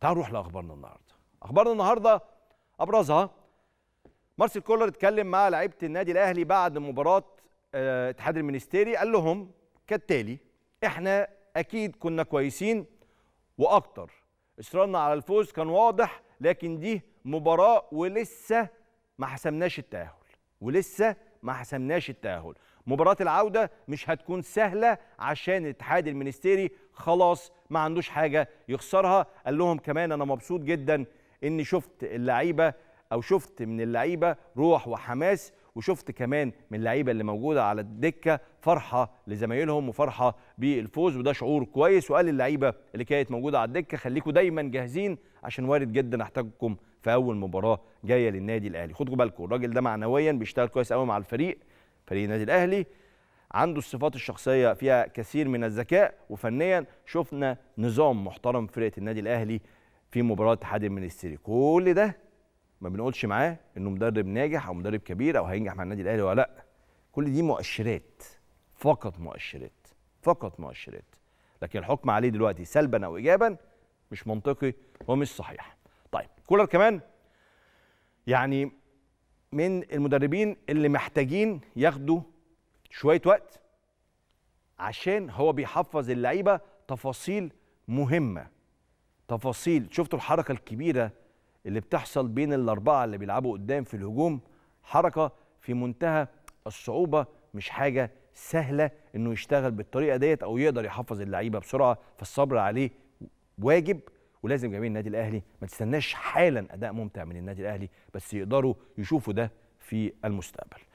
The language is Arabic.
تعالوا نروح لاخبارنا النهارده اخبارنا النهارده ابرزها مارسيل كولر اتكلم مع لعيبه النادي الاهلي بعد مباراه آه، اتحاد المينستيري قال لهم كالتالي احنا اكيد كنا كويسين واكتر اصرارنا على الفوز كان واضح لكن دي مباراه ولسه ما حسمناش التاهل ولسه ما حسمناش التاهل مباراة العودة مش هتكون سهلة عشان الاتحاد المنستيري خلاص ما عندوش حاجة يخسرها قال لهم كمان أنا مبسوط جدا إني شفت اللعيبة أو شفت من اللعيبة روح وحماس وشفت كمان من اللعيبه اللي موجوده على الدكه فرحه لزمايلهم وفرحه بالفوز وده شعور كويس وقال للعيبه اللي كانت موجوده على الدكه خليكم دايما جاهزين عشان وارد جدا احتاجكم في اول مباراه جايه للنادي الاهلي خدوا بالكم الراجل ده معنويا بيشتغل كويس قوي مع الفريق فريق النادي الاهلي عنده الصفات الشخصيه فيها كثير من الذكاء وفنيا شفنا نظام محترم فرقه النادي الاهلي في مباراه اتحاد المنستيري كل ده ما بنقولش معاه انه مدرب ناجح او مدرب كبير او هينجح مع النادي الاهلي ولا لا كل دي مؤشرات فقط مؤشرات فقط مؤشرات لكن الحكم عليه دلوقتي سلبا او ايجابا مش منطقي ومش صحيح طيب كولر كمان يعني من المدربين اللي محتاجين ياخدوا شويه وقت عشان هو بيحفظ اللعيبه تفاصيل مهمه تفاصيل شفتوا الحركه الكبيره اللي بتحصل بين الاربعه اللي بيلعبوا قدام في الهجوم حركه في منتهى الصعوبه مش حاجه سهله انه يشتغل بالطريقه ديت او يقدر يحفظ اللعيبه بسرعه فالصبر عليه واجب ولازم جماهير النادي الاهلي ما تستناش حالا اداء ممتع من النادي الاهلي بس يقدروا يشوفوا ده في المستقبل